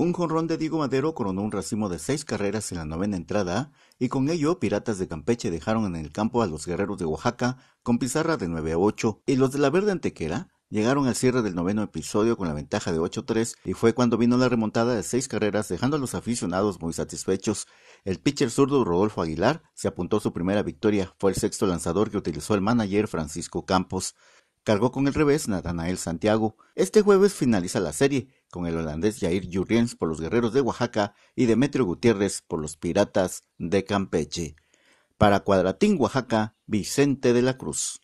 Un jonrón de Diego Madero coronó un racimo de seis carreras en la novena entrada y con ello Piratas de Campeche dejaron en el campo a los Guerreros de Oaxaca con pizarra de 9 a 8 y los de la Verde Antequera llegaron al cierre del noveno episodio con la ventaja de 8-3 y fue cuando vino la remontada de seis carreras dejando a los aficionados muy satisfechos. El pitcher zurdo Rodolfo Aguilar se apuntó su primera victoria, fue el sexto lanzador que utilizó el manager Francisco Campos. Cargó con el revés Natanael Santiago. Este jueves finaliza la serie con el holandés Jair Jurriens por los guerreros de Oaxaca y Demetrio Gutiérrez por los piratas de Campeche. Para Cuadratín Oaxaca, Vicente de la Cruz.